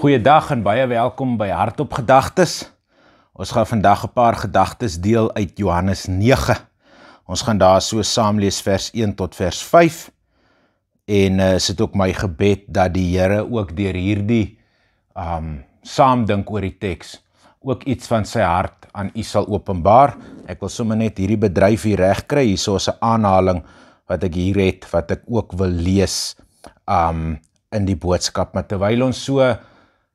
Goeiedag en baie welkom by Hartop Gedagtes. Ons gaan vandag 'n paar gedagtes deel uit Johannes 9. Ons gaan daar so saam lees vers 1 tot vers 5. En uh, is dit ook my gebed dat die Here ook deur hierdie um ehm, saam dink oor die teks ook iets van sy hart aan u sal openbaar. Ek wil sommer net hierdie bedryf hier reg kry. Hierso is 'n aanhaling wat ek hier het wat ek ook wil lees um in die boodskap. Maar terwyl ons so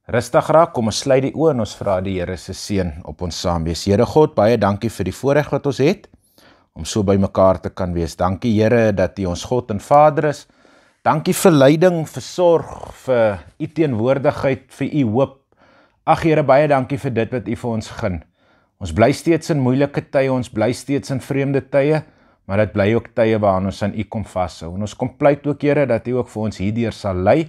Rustig raak, kom ons sluit die oë en ons vra die Here se seën op ons saam wees. Here God, baie dankie vir die voorreg wat ons het om so by mekaar te kan wees. Dankie Here dat U ons God en Vader is. Dankie vir leiding, vir sorg, vir U teenwoordigheid, vir U hoop. Ag Here, baie dankie vir dit wat U vir ons gun. Ons bly steeds in moeilike tye, ons bly steeds in vreemde tye, maar dit bly ook tye waarin ons aan U kom vashou. En ons kom pleit ook Here dat U ook vir ons hierdeur sal lei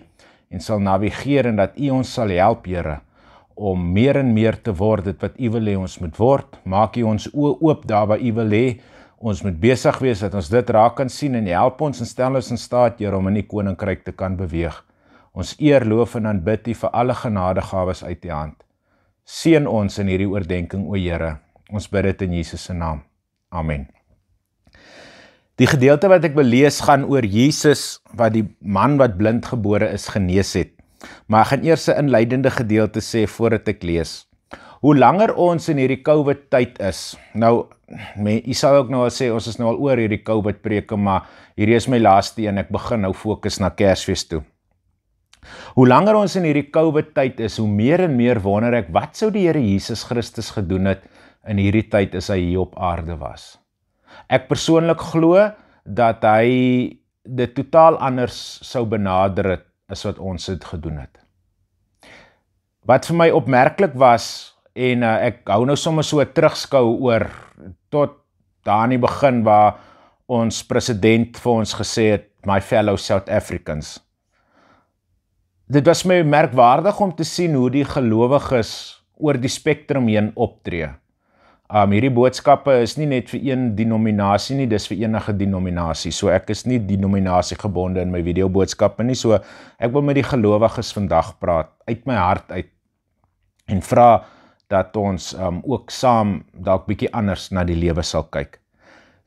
en sal navigeer en dat U ons sal help, Here, om meer en meer te word dit wat U wil hê ons moet word. Maak U ons oë oop daar waar U wil hê ons moet besig wees dat ons dit raak kan sien en help ons en stel ons in staat, Here, om in U koninkryk te kan beweeg. Ons eer, loof en aanbid U vir alle genadegawes uit U hand. Seën ons in hierdie oordeenking, o Here. Ons bid dit in Jesus se naam. Amen. Die gedeelte wat ek wil lees gaan oor Jesus wat die man wat blindgebore is genees het. Maar ek gaan eers 'n inleidende gedeelte sê voordat ek lees. Hoe langer ons in hierdie COVID tyd is. Nou jy sal ook nou al sê ons is nou al oor hierdie COVID preke, maar hierdie is my laaste een. Ek begin nou fokus na Kersfees toe. Hoe langer ons in hierdie COVID tyd is, hoe meer en meer wonder ek wat sou die Here Jesus Christus gedoen het in hierdie tyd as hy hier op aarde was. Ek persoonlik glo dat hy dit totaal anders sou benader het as wat ons dit gedoen het. Wat vir my opmerklik was en uh, ek hou nou sommer so terugskou oor tot daar in die begin waar ons president vir ons gesê het my fellow South Africans. Dit was my merkwaardig om te sien hoe die gelowiges oor die spektrum heen optree. Um hierdie boodskappe eh, is nie net vir een denominasie nie, dis vir enige denominasie. So ek is nie denominasie gebonde in my video boodskappe nie. So ek wil met die gelowiges vandag praat uit my hart uit en vra dat ons um ook saam dalk bietjie anders na die lewe sal kyk.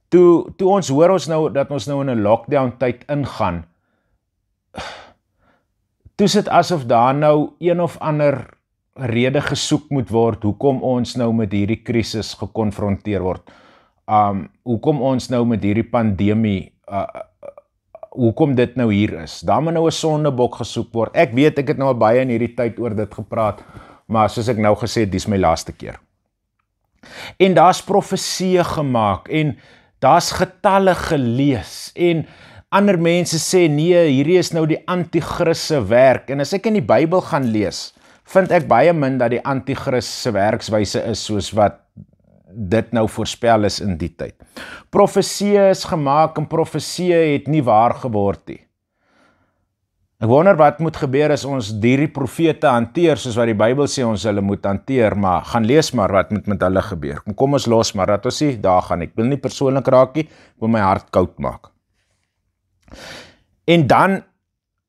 Toe toe ons hoor ons nou dat ons nou in 'n lockdown tyd ingaan. Toe sit asof daar nou een of ander rede gesoek moet word hoekom ons nou met hierdie krisis gekonfronteer word. Um hoekom ons nou met hierdie pandemie uh, uh, uh hoekom dit nou hier is. Daar moet nou 'n sondebok gesoek word. Ek weet ek het nou baie in hierdie tyd oor dit gepraat, maar soos ek nou gesê het, dis my laaste keer. En daar's profeseë gemaak en daar's getalle gelees en ander mense sê nee, hierdie is nou die anti-kristus werk. En as ek in die Bybel gaan lees, vind ek baie min dat die anti-kris se werkswyse is soos wat dit nou voorspel is in die tyd. Profesieë is gemaak en profesieë het nie waar geword nie. Ek wonder wat moet gebeur as ons hierdie profete hanteer soos wat die Bybel sê ons hulle moet hanteer, maar gaan lees maar wat moet met hulle gebeur. Kom kom ons los maar dat ons sê daar gaan ek wil nie persoonlik raak nie, ek wil my hart koud maak. En dan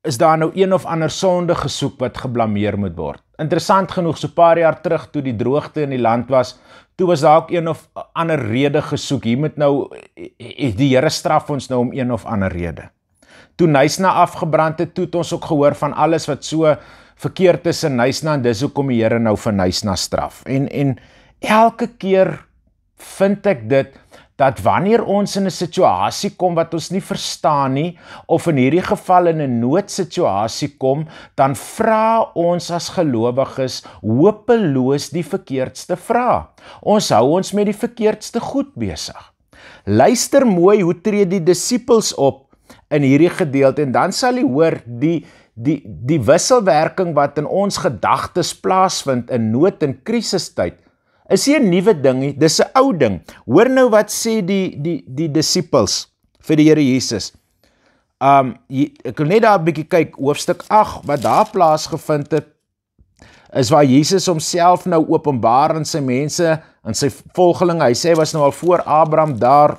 is daar nou een of ander sonde gesoek wat geblameer moet word. Interessant genoeg so paar jaar terug toe die droogte in die land was, toe was daar ook een of ander rede gesoek. Hier moet nou eh, eh, die Here straf ons nou om een of ander rede. Toe Nysna afgebrand het, toe het ons ook gehoor van alles wat so verkeerd is in Nysna en dis hoekom die Here nou vir Nysna straf. En en elke keer vind ek dit dat wanneer ons in 'n situasie kom wat ons nie verstaan nie of in hierdie geval in 'n noodsituasie kom, dan vra ons as gelowiges hopeloos die verkeerdste vrae. Ons hou ons met die verkeerdste goed besig. Luister mooi hoe tree die disippels op in hierdie gedeelte en dan sal jy hoor die die die wisselwerking wat in ons gedagtes plaasvind in nood en krisistyd is nie 'n nuwe ding nie, dis 'n ou ding. Hoor nou wat sê die die die disippels vir die Here Jesus. Um ek wil net daar 'n bietjie kyk hoofstuk 8 wat daar plaasgevind het is waar Jesus homself nou openbaar aan sy mense en sy volgelinge. Hy sê hy was nou al voor Abraham daar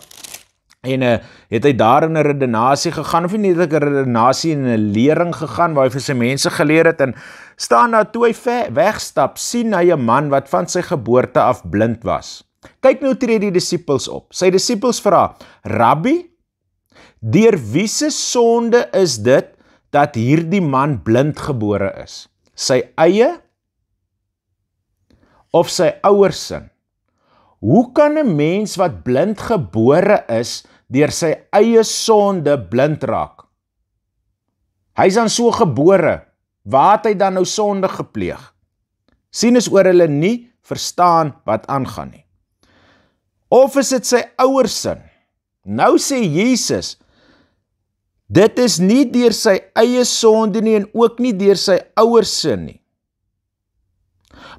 en uh, het hy daar in 'n redenasie gegaan of nie net 'n redenasie en 'n lering gegaan waar hy vir sy mense geleer het en staan na nou toe hy wegstap, sien hy 'n man wat van sy geboorte af blind was. Kyk nou tree die disippels op. Sy disippels vra: "Rabbi, deur wiese sonde is dit dat hierdie man blindgebore is? Sy eie of sy ouers se?" Hoe kan 'n mens wat blindgebore is deur sy eie sonde blind raak? Hy's dan so gebore, Waar het hy dan nou sonde gepleeg? Sien is oor hulle nie verstaan wat aangaan nie. Of is dit sy ouers sin? Nou sê Jesus dit is nie deur sy eie sonde nie en ook nie deur sy ouers sin nie.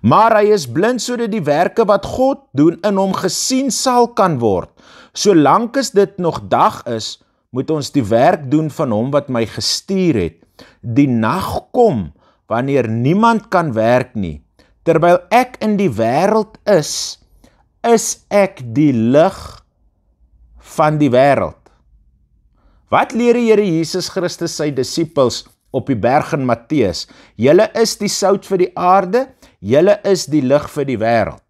Maar hy is blind sodat die werke wat God doen in hom gesien sal kan word. Solank as dit nog dag is, moet ons die werk doen van hom wat my gestuur het. Die nag kom wanneer niemand kan werk nie. Terwyl ek in die wêreld is, is ek die lig van die wêreld. Wat leer die Here Jesus Christus sy disippels op die berg in Matteus? Julle is die sout vir die aarde, julle is die lig vir die wêreld.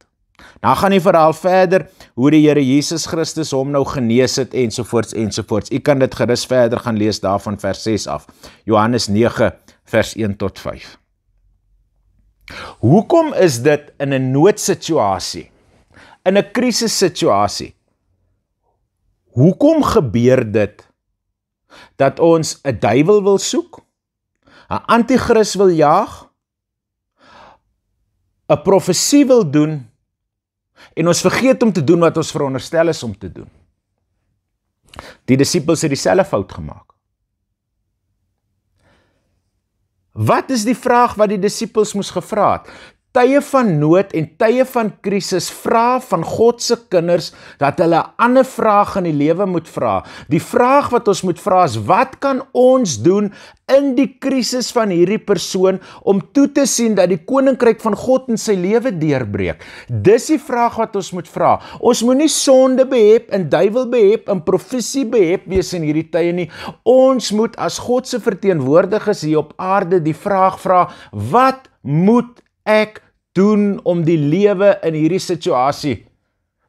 Dan gaan die verhaal verder hoe die Here Jesus Christus hom nou genees het ensovoorts ensovoorts. U kan dit gerus verder gaan lees daarvan vers 6 af. Johannes 9 vers 1 tot 5. Hoekom is dit in 'n noodsituasie? In 'n krisissituasie. Hoekom gebeur dit dat ons 'n duiwel wil soek? 'n Antichris wil jaag? 'n Profesie wil doen? En ons vergeet om te doen wat ons veronderstel is om te doen. Die disippels het dieselfde fout gemaak. Wat is die vraag wat die disippels moes gevra het? tye van nood en tye van krisis vra van God se kinders dat hulle 'n ander vraag in die lewe moet vra. Die vraag wat ons moet vra is wat kan ons doen in die krisis van hierdie persoon om toe te sien dat die koninkryk van God in sy lewe deurbreek. Dis die vraag wat ons moet vra. Ons moenie sonde behep en duiwel behep en profesie behep wees in hierdie tye nie. Ons moet as God se verteenwoordigers hier op aarde die vraag vra: wat moet ek doen om die lewe in hierdie situasie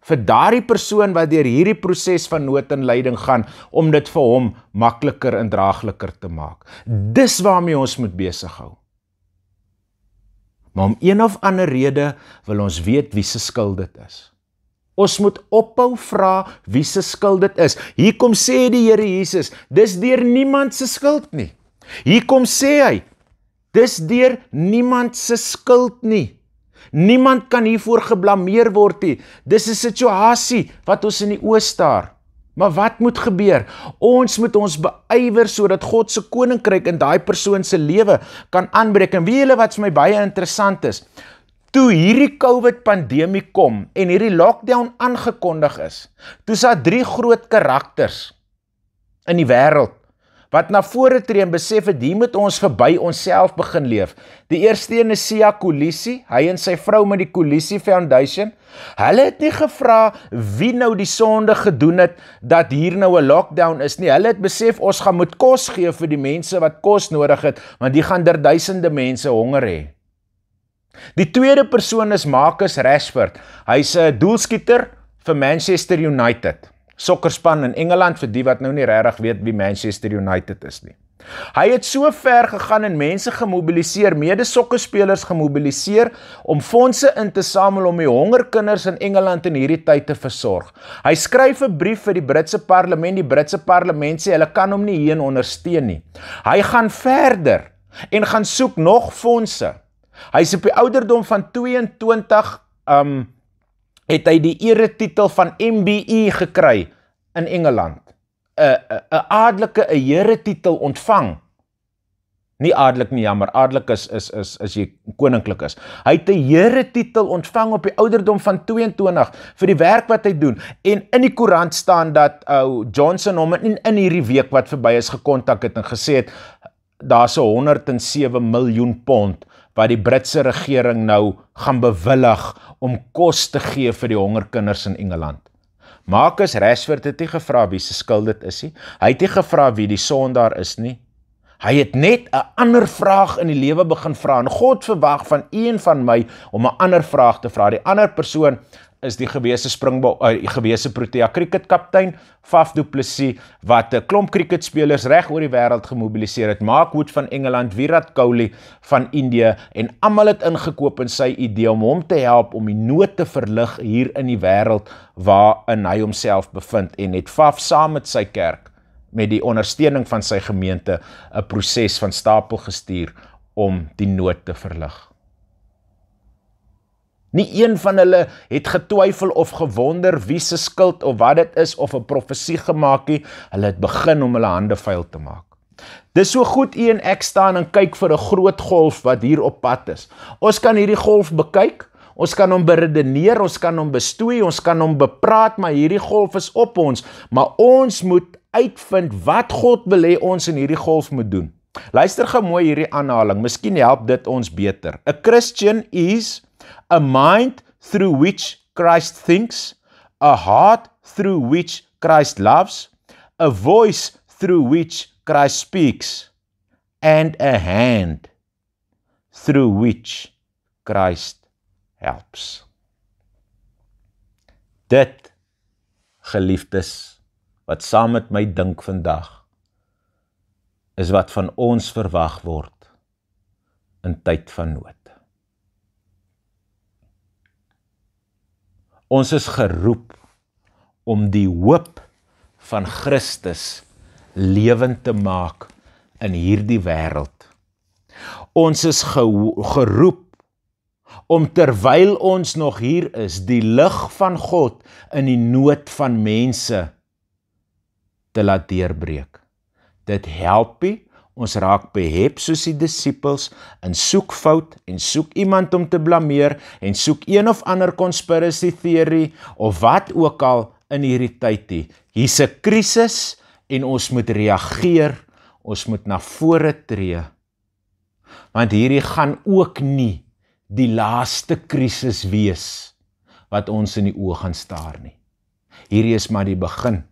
vir daardie persoon wat deur hierdie proses van nood en lyding gaan om dit vir hom makliker en draagliker te maak. Dis waarmee ons moet besig hou. Maar om een of ander rede wil ons weet wie se skuld dit is. Ons moet ophou vra wie se skuld dit is. Hier kom sê die Here Jesus, dis deur niemand se skuld nie. Hier kom sê hy, Dis deur niemand se skuld nie. Niemand kan hiervoor geblameer word nie. Dis 'n situasie wat ons in die oë staar. Maar wat moet gebeur? Ons moet ons beywer sodat God se koninkryk in daai persoon se lewe kan aanbreek. En weet julle wat vir my baie interessant is? Toe hierdie COVID pandemie kom en hierdie lockdown aangekondig is, toets daar drie groot karakters in die wêreld wat na vore tree en besef het hier moet ons verby onsself begin leef. Die eerste een is Sia Kolisi, hy en sy vrou met die Kolisi Foundation. Hulle het nie gevra wie nou die sonde gedoen het dat hier nou 'n lockdown is nie. Hulle het besef ons gaan moet kos gee vir die mense wat kos nodig het, want die gaan der duisende mense honger hê. Die tweede persoon is Marcus Rashford. Hy's 'n doelskieter vir Manchester United sokkerspan in Engeland vir die wat nou nie regtig weet wie Manchester United is nie. Hy het so ver gegaan en mense gemobiliseer, mede sokkerspelers gemobiliseer om fondse in te samel om die hongerkinders in Engeland in hierdie tyd te versorg. Hy skryf 'n brief vir die Britse Parlement, die Britse Parlement sê hulle kan hom nie heen ondersteun nie. Hy gaan verder en gaan soek nog fondse. Hy's op die ouderdom van 22 um ehm, het hy die eretitel van MBE gekry in Engeland. 'n 'n adellike 'n heretitel ontvang. Nie adellik nie, jammer, adellik is is is as jy koninklik is. Hy het 'n heretitel ontvang op die ouderdom van 22 vir die werk wat hy doen en in die koerant staan dat ou uh, Johnson hom in in hierdie week wat verby is gekontak het en gesê het daar's 'n 107 miljoen pond wat die Britse regering nou gaan bewillig om kos te gee vir die hongerkinders in Engeland. Marcus Rashford het nie gevra wie se skuld dit is nie. Hy het nie gevra wie die sondaar is nie. Hy het net 'n ander vraag in die lewe begin vra en God verwag van een van my om 'n ander vraag te vra. Die ander persoon is die gewese Springbok uh, gewese Protea cricketkaptein Faf du Plessis wat 'n klomp cricketspelers reg oor die wêreld gemobiliseer het. Mark Wood van Engeland, Virat Kohli van Indië en almal het ingekoop in sy idee om hom te help om die nood te verlig hier in die wêreld waarin hy homself bevind en het Faf saam met sy kerk met die ondersteuning van sy gemeente 'n proses van stapel gestuur om die nood te verlig. Nie een van hulle het getwyfel of gewonder wie se skuld of wat dit is of 'n profesie gemaak het. Hulle het begin om hulle hande vuil te maak. Dis so goed u en ek staan en kyk vir 'n groot golf wat hier op pad is. Ons kan hierdie golf bekyk. Ons kan hom beredeneer, ons kan hom bestoei, ons kan hom bepraat, maar hierdie golf is op ons, maar ons moet uitvind wat God wil hê ons in hierdie golf moet doen. Luister gou mooi hierdie aanhaling, miskien help dit ons beter. A Christian is a mind through which Christ thinks, a heart through which Christ loves, a voice through which Christ speaks, and a hand through which Christ helps. Dit geliefdes wat saam met my dink vandag is wat van ons verwag word in tyd van nood. Ons is geroep om die hoop van Christus lewend te maak in hierdie wêreld. Ons is geroep om terwyl ons nog hier is, die lig van God in die nood van mense te laat deurbreek. Dit help nie Ons raak behep soos die disippels in soek fout en soek iemand om te blameer en soek een of ander conspiracy teorie of wat ook al in hierdie tydie. Hier's 'n krisis en ons moet reageer. Ons moet na vore tree. Want hierdie gaan ook nie die laaste krisis wees wat ons in die oë gaan staar nie. Hierdie is maar die begin.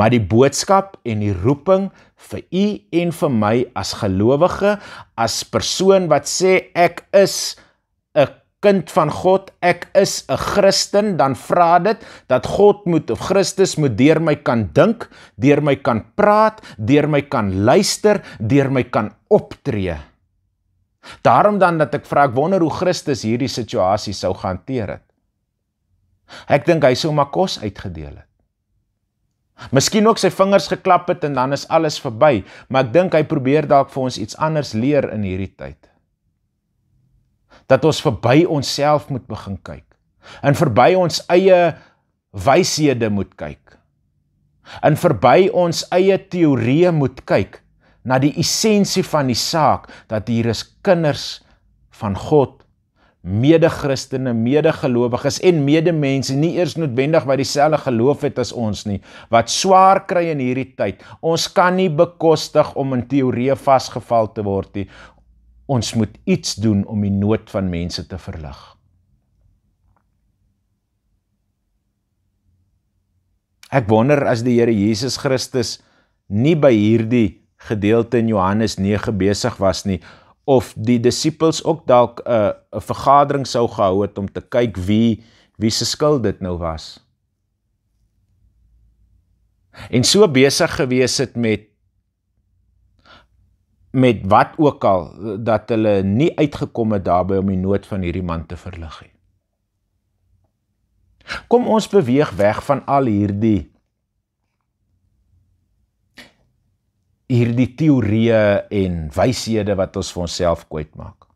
Maar die boodskap en die roeping vir u en vir my as gelowige, as persoon wat sê ek is 'n kind van God, ek is 'n Christen, dan vra dit dat God moet of Christus moet deur my kan dink, deur my kan praat, deur my kan luister, deur my kan optree. Daarom dan dat ek vra ek wonder hoe Christus hierdie situasie sou hanteer het. Ek dink hy sou maar kos uitgedeel het. Miskien ook sy vingers geklap het en dan is alles verby, maar ek dink hy probeer dalk vir ons iets anders leer in hierdie tyd. Dat ons verby onsself moet begin kyk en verby ons eie wyshede moet kyk. En verby ons eie teorieë moet kyk na die essensie van die saak dat hier is kinders van God mede-Christene, mede-gelowiges en medemense nie eers noodwendig wat dieselfde geloof het as ons nie, wat swaar kry in hierdie tyd. Ons kan nie bekostig om in teorieë vasgeval te word nie. Ons moet iets doen om die nood van mense te verlig. Ek wonder as die Here Jesus Christus nie by hierdie gedeelte in Johannes 9 besig was nie, of die disippels ook dalk 'n uh, 'n vergadering sou gehou het om te kyk wie wie se skuld dit nou was. En so besig gewees het met met wat ook al dat hulle nie uitgekom het daarbey om die nood van hierdie man te verlig nie. Kom ons beweeg weg van al hierdie hierdie teorieë en wyshede wat ons vir onsself kwyt maak.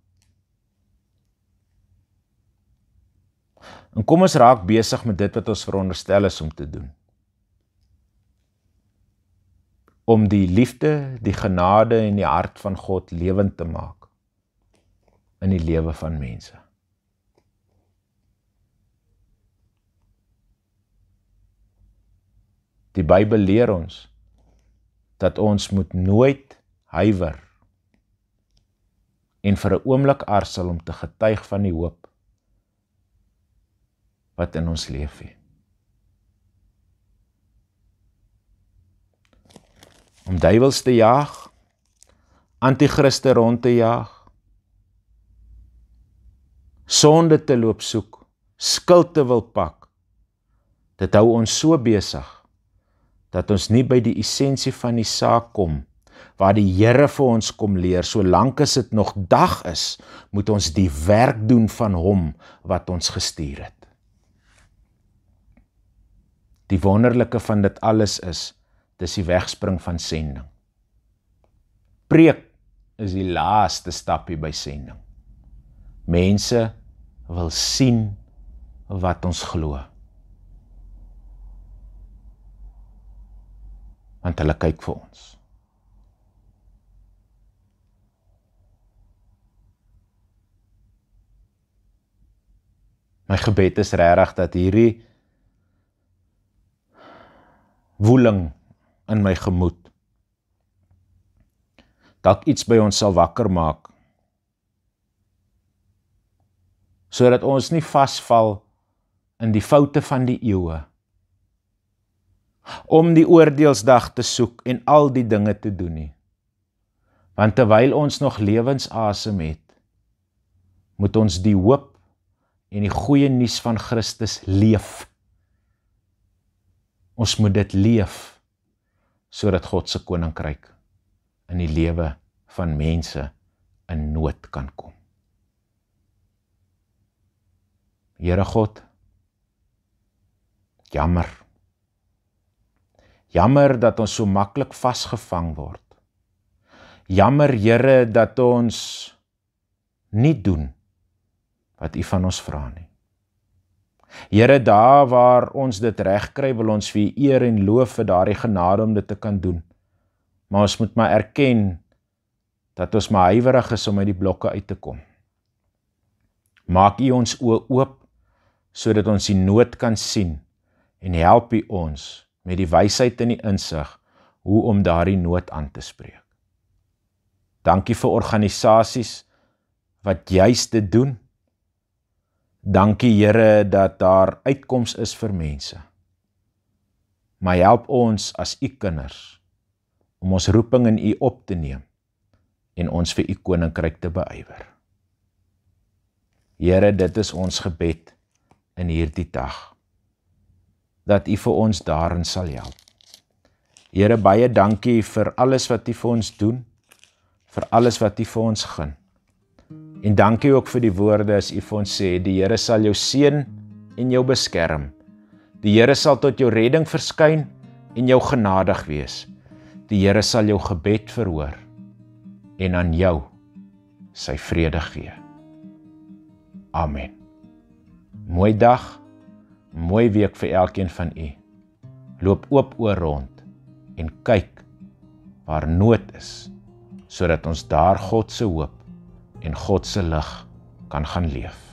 En kom ons raak besig met dit wat ons veronderstel is om te doen. Om die liefde, die genade en die hart van God lewend te maak in die lewe van mense. Die Bybel leer ons dat ons moet nooit huiwer en vir 'n oomblik aarzel om te getuig van die hoop wat in ons leef. He. Om duiwels te jaag, anti-kriste rond te jaag, sonde te loop soek, skuld te wil pak. Dit hou ons so besig dat ons nie by die essensie van die saak kom waar die Here vir ons kom leer solank as dit nog dag is moet ons die werk doen van hom wat ons gestuur het die wonderlike van dit alles is dis die wegspring van sending preek is die laaste stappie by sending mense wil sien wat ons glo want hulle kyk vir ons. My gebed is regtig dat hierdie woeling in my gemoed dalk iets by ons sal wakker maak sodat ons nie vasval in die foute van die eeue nie om die oordeelsdag te soek en al die dinge te doen nie. Want terwyl ons nog lewensasem het, moet ons die hoop en die goeie nuus van Christus leef. Ons moet dit leef sodat God se koninkryk in die lewe van mense in nood kan kom. Here God, jammer. Jammer dat ons so maklik vasgevang word. Jammer Here dat ons nie doen wat U van ons vra nie. Here daar waar ons dit regkry wil ons vir U eer en loof vir daardie genade om dit te kan doen. Maar ons moet maar erken dat ons maar huiwerig is om uit die blokke uit te kom. Maak U ons oë oop sodat ons die nood kan sien en help U ons met die wysheid en die insig hoe om daardie nood aan te spreek. Dankie vir organisasies wat juis dit doen. Dankie Here dat daar uitkoms is vir mense. Maar help ons as u kinders om ons roeping in u op te neem en ons vir u koninkryk te beywer. Here, dit is ons gebed in hierdie dag dat U vir ons daarin sal help. Here baie dankie vir alles wat U vir ons doen, vir alles wat U vir ons gun. En dankie ook vir die woorde as U vir ons sê die Here sal jou seën en jou beskerm. Die Here sal tot jou redding verskyn en jou genadig wees. Die Here sal jou gebed verhoor en aan jou sy vrede gee. Amen. Mooi dag mooi week vir elkeen van u. Loop oop oor rond en kyk waar nood is sodat ons daar God se hoop en God se lig kan gaan leef.